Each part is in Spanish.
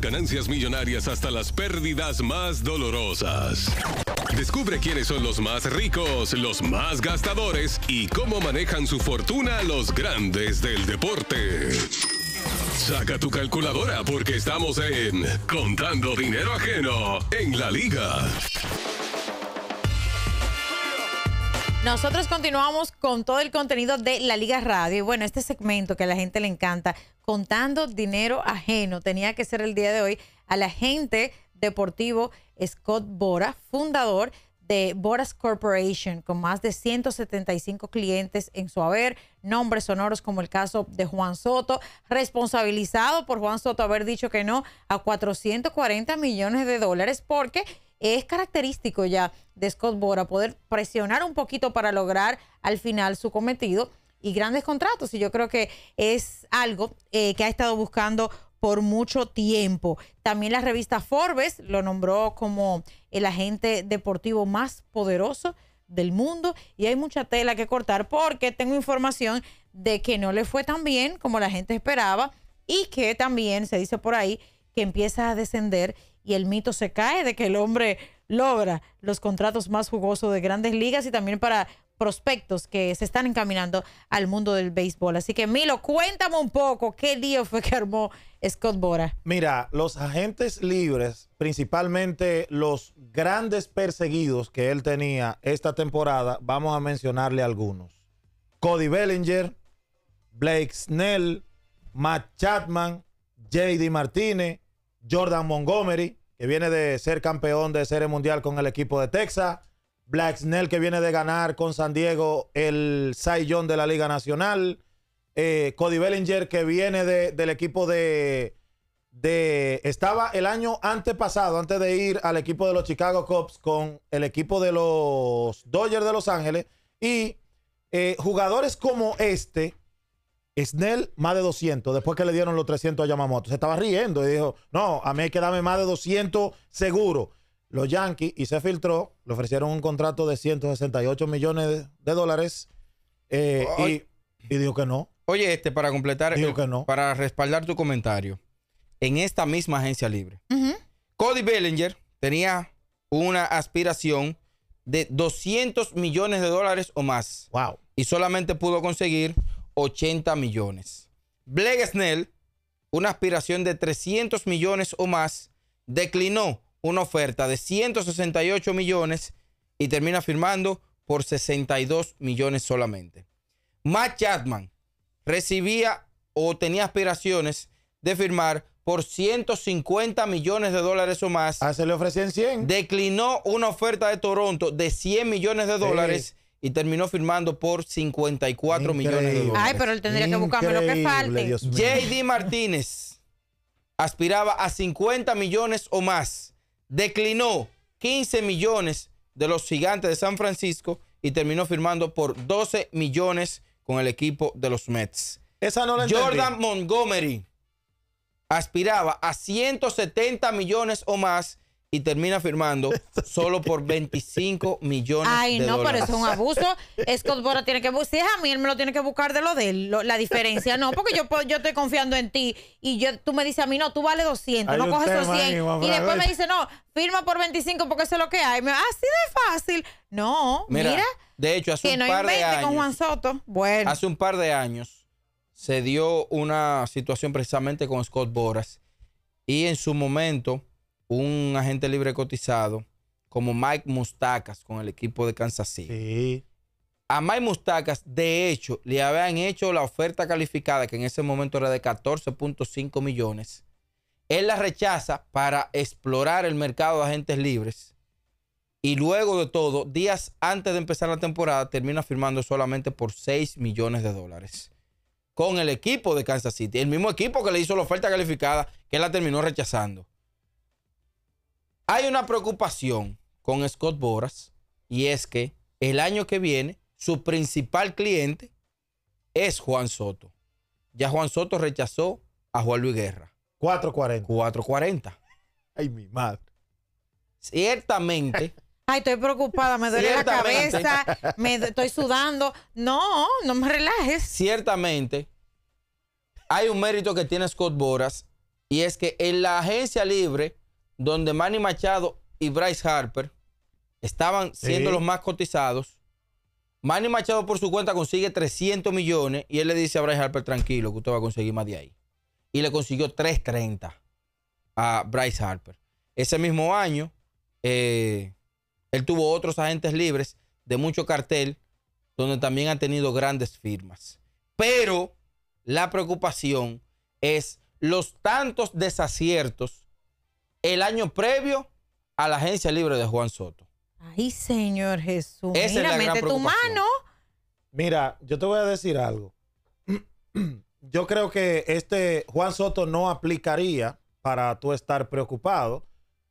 ganancias millonarias hasta las pérdidas más dolorosas. Descubre quiénes son los más ricos, los más gastadores y cómo manejan su fortuna los grandes del deporte. Saca tu calculadora porque estamos en Contando Dinero Ajeno en la Liga. Nosotros continuamos con todo el contenido de la Liga Radio. Y bueno, este segmento que a la gente le encanta, contando dinero ajeno, tenía que ser el día de hoy al agente deportivo Scott Bora, fundador de Boras Corporation, con más de 175 clientes en su haber, nombres sonoros como el caso de Juan Soto, responsabilizado por Juan Soto haber dicho que no a 440 millones de dólares porque es característico ya de Scott Bora poder presionar un poquito para lograr al final su cometido y grandes contratos. Y yo creo que es algo eh, que ha estado buscando por mucho tiempo. También la revista Forbes lo nombró como el agente deportivo más poderoso del mundo y hay mucha tela que cortar porque tengo información de que no le fue tan bien como la gente esperaba y que también se dice por ahí que empieza a descender y el mito se cae de que el hombre logra los contratos más jugosos de grandes ligas y también para prospectos que se están encaminando al mundo del béisbol. Así que Milo, cuéntame un poco qué lío fue que armó Scott Bora. Mira, los agentes libres, principalmente los grandes perseguidos que él tenía esta temporada, vamos a mencionarle algunos. Cody Bellinger, Blake Snell, Matt Chapman, JD Martínez, Jordan Montgomery, que viene de ser campeón de Serie Mundial con el equipo de Texas. Black Snell, que viene de ganar con San Diego el Cy Young de la Liga Nacional. Eh, Cody Bellinger, que viene del equipo de, de... Estaba el año antepasado, antes de ir al equipo de los Chicago Cubs con el equipo de los Dodgers de Los Ángeles. Y eh, jugadores como este, Snell más de 200, después que le dieron los 300 a Yamamoto. Se estaba riendo y dijo, no, a mí hay que darme más de 200 seguro. Los Yankees, y se filtró, le ofrecieron un contrato de 168 millones de, dólares eh, y, dijo que no. Oye, este, para completar, dijo eh, que no. para respaldar tu comentario, en esta misma agencia libre, Cody Bellinger tenía una aspiración de 200 millones de dólares o más. Wow. Y solamente pudo conseguir 80 millones. Blake Snell, una aspiración de 300 millones o más, declinó una oferta de 168 millones y termina firmando por 62 millones solamente. Matt Chapman recibía o tenía aspiraciones de firmar por 150 millones de dólares o más. Ah, se le ofrecían 100. Declinó una oferta de Toronto de 100 millones de dólares y terminó firmando por 54 millones de dólares. Ay, pero él tendría que buscarme lo que falte. JD Martínez aspiraba a 50 millones o más. Declinó 15 millones de los gigantes de San Francisco y terminó firmando por 12 millones con el equipo de los Mets. Esa Jordan Montgomery aspiraba a 170 millones o más y termina firmando solo por 25 millones Ay, no, pero eso es un abuso. Scott Boras tiene que buscar, si es a mí, él me lo tiene que buscar de lo de él, la diferencia. No, porque yo, yo estoy confiando en ti y yo, tú me dices a mí, no, tú vale 200, no coges 200... y después me dice, no, firma por 25 porque eso es lo que hay. Me, Así de fácil. No, mira. de hecho, hace un par de años. Con Juan Soto. Bueno. Hace un par de años se dio una situación precisamente con Scott Boras y en su momento un agente libre cotizado como Mike Mustacas con el equipo de Kansas City. A Mike Mustacas, de hecho, le habían hecho la oferta calificada, que en ese momento era de 14.5 millones. Él la rechaza para explorar el mercado de agentes libres. Y luego de todo, días antes de empezar la temporada, termina firmando solamente por 6 millones de dólares. Con el equipo de Kansas City. El mismo equipo que le hizo la oferta calificada, que la terminó rechazando. Hay una preocupación con Scott Boras y es que el año que viene su principal cliente es Juan Soto. Ya Juan Soto rechazó a Juan Luis Guerra. 440. 440. Ay, mi madre. Ciertamente. Ay, estoy preocupada, me duele la cabeza, me estoy sudando. No, no me relajes. Ciertamente, hay un mérito que tiene Scott Boras y es que en la agencia libre donde Manny Machado y Bryce Harper estaban siendo los más cotizados. Manny Machado por su cuenta consigue 300 millones y él le dice a Bryce Harper, tranquilo, que usted va a conseguir más de ahí. Y le consiguió 330 a Bryce Harper. Ese mismo año, eh, él tuvo otros agentes libres de mucho cartel, donde también han tenido grandes firmas. Pero la preocupación es los tantos desaciertos el año previo a la agencia libre de Juan Soto. Ay, Señor Jesús. Mira, tu mano. Mira, yo te voy a decir algo. Yo creo que este Juan Soto no aplicaría para tú estar preocupado,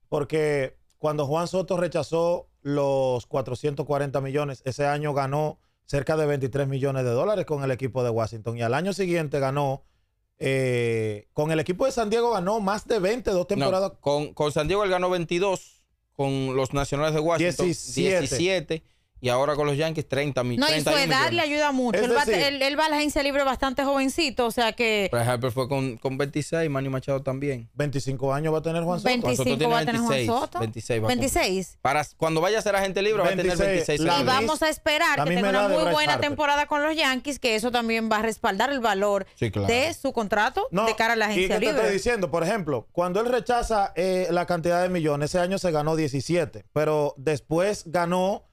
porque cuando Juan Soto rechazó los 440 millones, ese año ganó cerca de 23 millones de dólares con el equipo de Washington y al año siguiente ganó eh, con el equipo de San Diego ganó más de 20, dos temporadas. con, con, San Diego él ganó 22, con los Nacionales de Washington 17. 17 y ahora con los Yankees, 30 millones. No, y su edad le ayuda mucho. Él, va, a la agencia libre bastante jovencito, o sea que. Pero Harper fue con, 26, Manny Machado también. 25 años va a tener Juan Soto. 25 va a tener 26, Juan Soto. 26. Para, cuando vaya a ser agente libre va a tener 26 años. Y vamos a esperar que tenga una muy buena temporada con los Yankees, que eso también va a respaldar el valor de su contrato de cara a la agencia y libre. Te estoy diciendo, por ejemplo, cuando él rechaza eh, la cantidad de millones, ese año se ganó 17, pero después ganó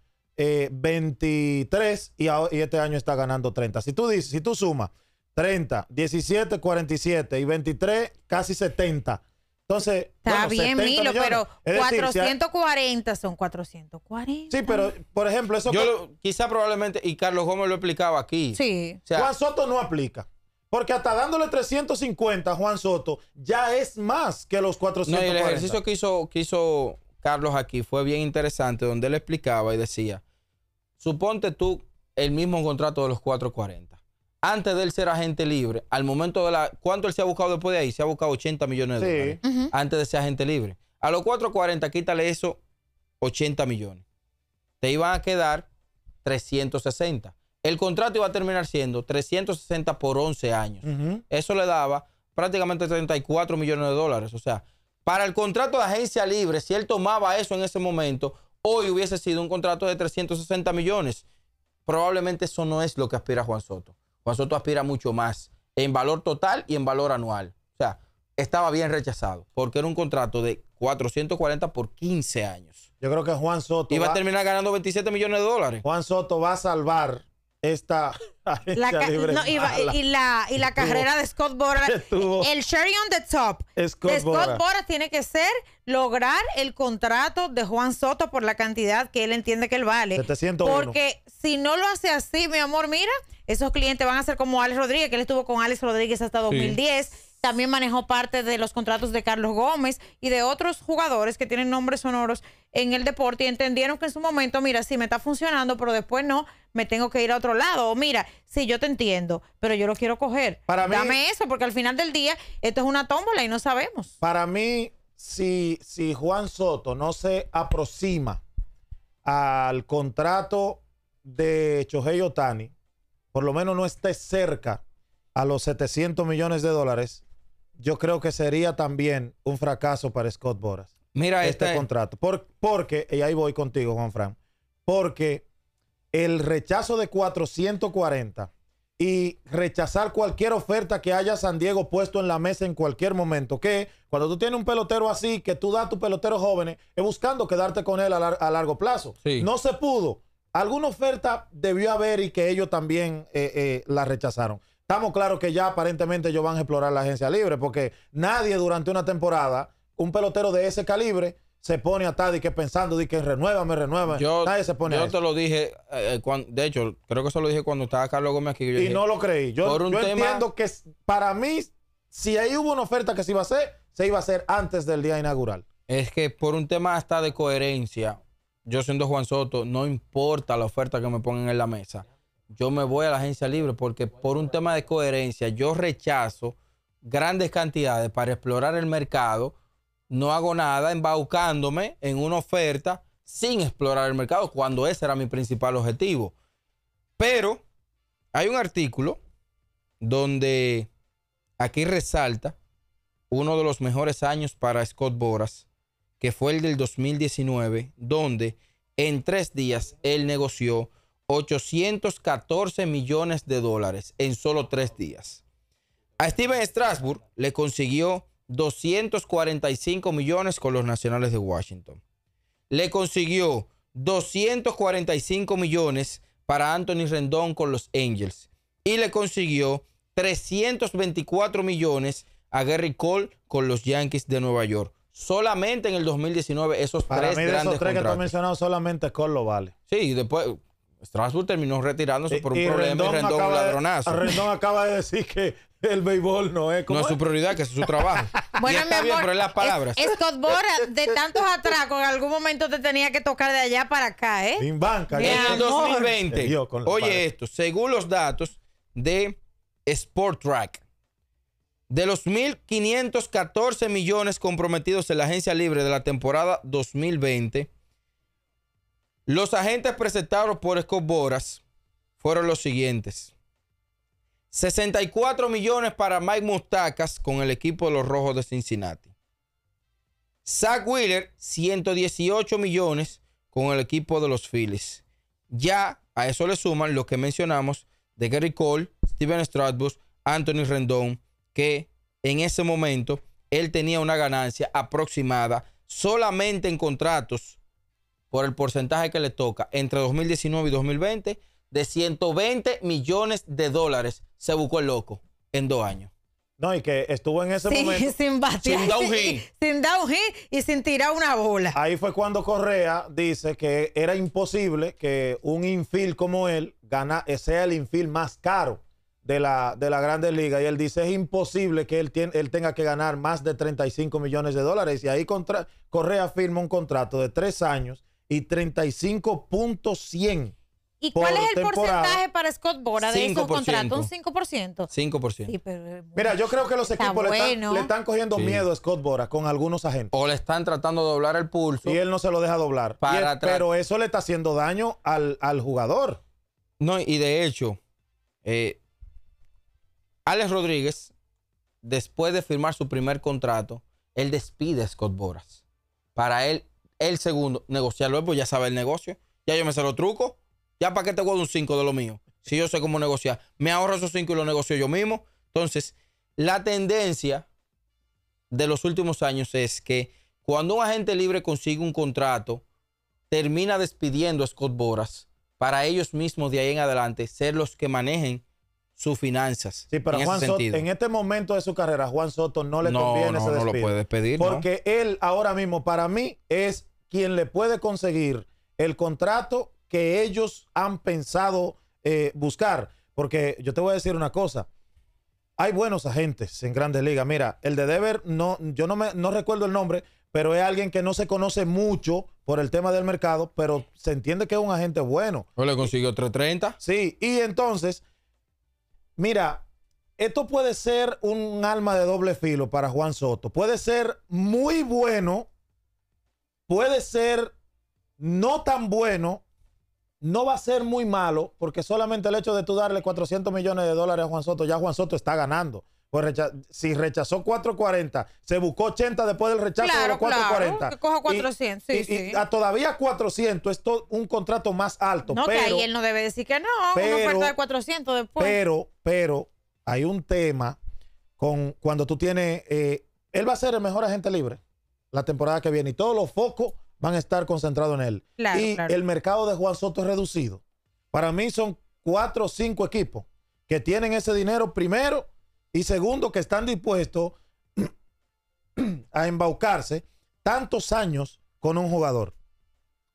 23 eh, y, este año está ganando 30. Si tú dices, si tú sumas 30, 17, 47 y 23, casi 70. Entonces, está bien, Milo, pero 440 son 440. Sí, pero por ejemplo, eso. quizá probablemente, y Carlos Gómez lo explicaba aquí. Sí. Juan Soto no aplica. Porque hasta dándole 350 a Juan Soto, ya es más que los 440. el ejercicio que hizo, que hizo Carlos aquí fue bien interesante, donde él explicaba y decía, Suponte tú el mismo contrato de los 440. Antes de él ser agente libre, al momento de la. ¿Cuánto él se ha buscado después de ahí? Se ha buscado 80 millones de dólares. Antes de ser agente libre. A los 440, quítale eso 80 millones. Te iban a quedar 360. El contrato iba a terminar siendo 360 por 11 años. Eso le daba prácticamente 34 millones de dólares. O sea, para el contrato de agencia libre, si él tomaba eso en ese momento, hoy hubiese sido un contrato de 360 millones. Probablemente eso no es lo que aspira Juan Soto. Juan Soto aspira mucho más en valor total y en valor anual. O sea, estaba bien rechazado porque era un contrato de 440 por 15 años. Yo creo que Juan Soto. Iba a terminar ganando 27 millones de dólares. Juan Soto va a salvar esta y, la, y la carrera de Scott Boras el cherry on the top Scott Boras. tiene que ser lograr el contrato de Juan Soto por la cantidad que él entiende que él vale porque si no lo hace así mi amor mira esos clientes van a ser como Alex Rodríguez que él estuvo con Alex Rodríguez hasta 2010 también manejó parte de los contratos de Carlos Gómez y de otros jugadores que tienen nombres sonoros en el deporte y entendieron que en su momento, mira, sí me está funcionando, pero después no, me tengo que ir a otro lado. O mira, sí, yo te entiendo, pero yo lo quiero coger. Para Dame eso, porque al final del día esto es una tómbola y no sabemos. Para mí, si, si Juan Soto no se aproxima al contrato de Chohei Otani, por lo menos no esté cerca a los 700 millones de dólares, yo creo que sería también un fracaso para Scott Boras. Mira este, este, contrato. Por, porque, y ahí voy contigo, Juan Fran, porque el rechazo de 440 y rechazar cualquier oferta que haya San Diego puesto en la mesa en cualquier momento, que cuando tú tienes un pelotero así, que tú das a tu pelotero joven, es buscando quedarte con él a, largo plazo. No se pudo. Alguna oferta debió haber y que ellos también eh, eh, la rechazaron. Estamos claros que ya aparentemente ellos van a explorar la agencia libre, porque nadie durante una temporada, un pelotero de ese calibre, se pone a estar que pensando y que renueva, me renueva, nadie se pone yo te lo dije, eh, eh, de hecho, creo que eso lo dije cuando estaba Carlos Gómez aquí. y no lo creí. Yo, entiendo que para mí, si ahí hubo una oferta que se iba a hacer, se iba a hacer antes del día inaugural. Es que por un tema hasta de coherencia, yo siendo Juan Soto, no importa la oferta que me pongan en la mesa yo me voy a la agencia libre porque por un tema de coherencia yo rechazo grandes cantidades para explorar el mercado, no hago nada embaucándome en una oferta sin explorar el mercado cuando ese era mi principal objetivo. Pero hay un artículo donde aquí resalta uno de los mejores años para Scott Boras, que fue el del 2019, donde en tres días él negoció 814 millones de dólares en solo tres días. A Steven Strasburg le consiguió 245 millones con los Nacionales de Washington. Le consiguió 245 millones para Anthony Rendón con los Angels. Y le consiguió 324 millones a Gary Cole con los Yankees de Nueva York. Solamente en el 2019 esos tres mí esos tres que tú has mencionado solamente Cole lo vale. Sí, después Strasburg terminó retirándose por un problema y Rendón un ladronazo. Rendón acaba de decir que el béisbol no es como. No es su prioridad, que es su trabajo. bueno, mi amor, pero las palabras. Scott Bora, de tantos atracos, en algún momento te tenía que tocar de allá para acá, ¿eh? Sin banca. en 2020. Oye esto, según los datos de Sport de los 1.514 millones comprometidos en la agencia libre de la temporada 2020 los agentes presentados por Boras fueron los siguientes. 64 millones para Mike Mustacas con el equipo de los Rojos de Cincinnati. Zach Wheeler, 118 millones con el equipo de los Phillies. Ya a eso le suman lo que mencionamos de Gary Cole, Steven Strasburg, Anthony Rendón, que en ese momento él tenía una ganancia aproximada solamente en contratos por el porcentaje que le toca entre 2019 y 2020 de 120 millones de dólares. Se buscó el loco en dos años. No, y que estuvo en ese momento. Sin batir. Sin hit. Sin y sin tirar una bola. Ahí fue cuando Correa dice que era imposible que un infield como él gana, eh, sea el infield más caro de la, de la Grandes liga Y él dice: es imposible que él, tiene, él tenga que ganar más de 35 millones de dólares. Y ahí contra, Correa firma un contrato de tres años y 35.100. ¿Y cuál es el porcentaje para Scott Boras de esos contratos? ¿Un 5%? 5%. pero Mira, yo creo que los equipos le, están, cogiendo miedo a Scott Boras con algunos agentes. O le están tratando de doblar el pulso. Y él no se lo deja doblar. pero eso le está haciendo daño al, jugador. No, y de hecho, eh, Alex Rodríguez, después de firmar su primer contrato, él despide a Scott Boras. Para él, el segundo, negociarlo, pues ya sabe el negocio. Ya yo me sé los trucos. Ya para qué te un 5 de lo mío. Si yo sé cómo negociar, me ahorro esos cinco y lo negocio yo mismo. Entonces, la tendencia de los últimos años es que cuando un agente libre consigue un contrato, termina despidiendo a Scott Boras para ellos mismos de ahí en adelante ser los que manejen sus finanzas. Sí, pero en Juan Soto, en este momento de su carrera, Juan Soto no le conviene ese despido. No lo puede despedir. Porque él ahora mismo, para mí, es quien le puede conseguir el contrato que ellos han pensado eh, buscar. Porque yo te voy a decir una cosa. Hay buenos agentes en grandes ligas. Mira, el de Dever, no, yo no, me, no recuerdo el nombre, pero es alguien que no se conoce mucho por el tema del mercado, pero se entiende que es un agente bueno. ¿O le consiguió 330? Sí, y entonces, mira, esto puede ser un alma de doble filo para Juan Soto. Puede ser muy bueno puede ser no tan bueno, no va a ser muy malo, porque solamente el hecho de tú darle 400 millones de dólares a Juan Soto, ya Juan Soto está ganando. Pues si rechazó 440, se buscó 80 después del rechazo de los 440. Claro, que 400, sí, sí. todavía 400 es un contrato más alto. No, que ahí él no debe decir que no, pero, una de 400 después. Pero, pero, hay un tema con cuando tú tienes. Eh, él va a ser el mejor agente libre la temporada que viene y todos los focos van a estar concentrados en él. y el mercado de Juan Soto es reducido. Para mí son cuatro o cinco equipos que tienen ese dinero primero y segundo que están dispuestos a embaucarse tantos años con un jugador.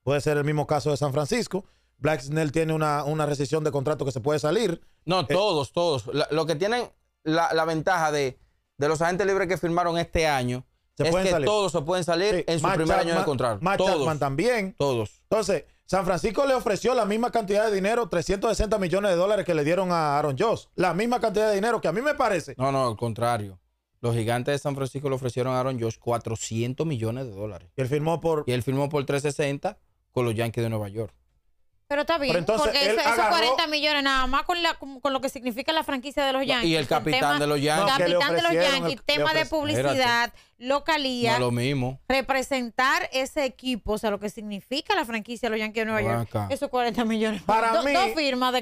Puede ser el mismo caso de San Francisco. Black Snell tiene una, una rescisión de contrato que se puede salir. No, eh, todos, todos. lo que tienen la, ventaja de, de los agentes libres que firmaron este año es que todos se pueden salir en su primer año de contrato. Matt también. Todos. Entonces, San Francisco le ofreció la misma cantidad de dinero, 360 millones de dólares que le dieron a Aaron Joss. La misma cantidad de dinero que a mí me parece. No, no, al contrario. Los gigantes de San Francisco le ofrecieron a Aaron Josh 400 millones de dólares. Y él firmó por... Y él firmó por 360 con los Yankees de Nueva York. Pero está bien, porque esos 40 millones nada más con, la, con, lo que significa la franquicia de los Yankees. Y el capitán de los Yankees. Capitán de los Yankees, tema de publicidad, localía, lo mismo. representar ese equipo, o sea, lo que significa la franquicia de los Yankees de Nueva York. Esos 40 millones. Para mí, dos firmas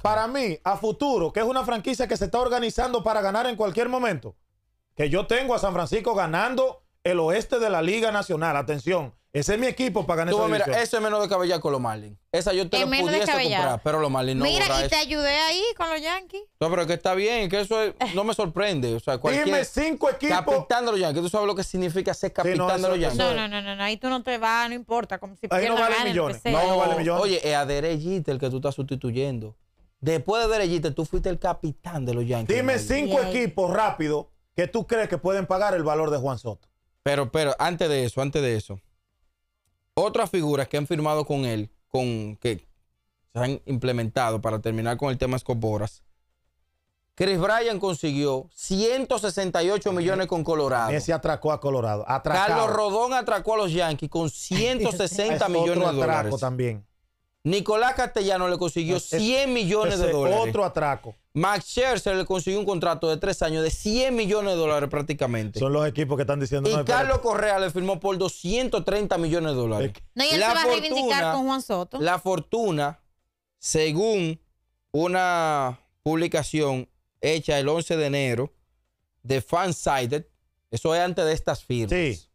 Para mí, a futuro, que es una franquicia que se está organizando para ganar en cualquier momento, que yo tengo a San Francisco ganando el oeste de la Liga Nacional, atención, ese es mi equipo para ganar Tú, esa mira, eso es menos de cabellar con los Marlins. Esa yo te Es pudiese comprar, pero los Marlins no borra Mira, y te ayudé ahí con los Yankees. No, pero que está bien, que eso no me sorprende. Dime cinco equipos. Capitán de los Yankees. ¿Tú sabes lo que significa ser capitán de los Yankees? No, no, no, no, ahí tú no te vas, no importa, Ahí no vale millones. Oye, es a Derechita el que tú estás sustituyendo. Después de Derechita, tú fuiste el capitán de los Yankees. Dime cinco equipos rápido que tú crees que pueden pagar el valor de Juan Soto. Pero, pero, antes de eso, antes de eso otras figuras que han firmado con él, con, que se han implementado para terminar con el tema Boras. Chris Bryan consiguió 168 millones con Colorado. Ese atracó a Colorado. Carlos Rodón atracó a los Yankees con 160 millones de dólares. también. Nicolás Castellano le consiguió 100 ah, millones de dólares. Otro atraco. Max Scherzer le consiguió un contrato de tres años de 100 millones de dólares prácticamente. Son los equipos que están diciendo. Y Carlos Correa le firmó por 230 millones de dólares. No, y él la se va fortuna, a reivindicar con Juan Soto. La fortuna, según una publicación hecha el 11 de enero de Fansided, eso es antes de estas firmas. Sí.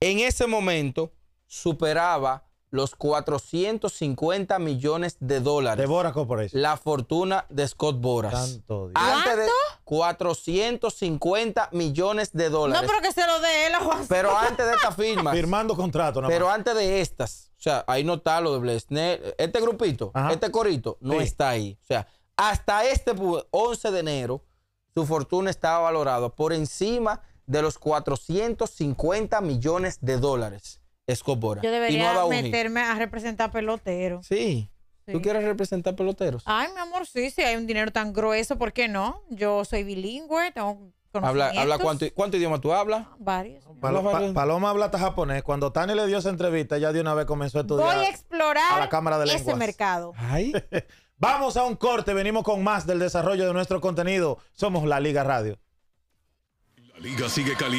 En ese momento superaba los 450 millones de dólares. De Bora Corporation. La fortuna de Scott Boras. Antes de 450 millones de dólares. No, pero que se lo dé él a Juan. Pero antes de esta firma. Firmando contrato, Pero antes de estas. O sea, ahí no está lo de Blesner. Este grupito, este corito, no está ahí. O sea, hasta este 11 de enero, su fortuna estaba valorada por encima de los 450 millones de dólares. Escobora. Yo debería meterme a representar peloteros. Sí. ¿Tú quieres representar peloteros? Ay, mi amor, sí, si hay un dinero tan grueso, ¿por qué no? Yo soy bilingüe, tengo Habla, habla cuánto, idioma tú hablas? Varios. Paloma, habla hasta japonés. Cuando Tani le dio esa entrevista, ya de una vez comenzó a estudiar. Voy a explorar ese mercado. Vamos a un corte, venimos con más del desarrollo de nuestro contenido. Somos La Liga Radio. La Liga sigue caliente.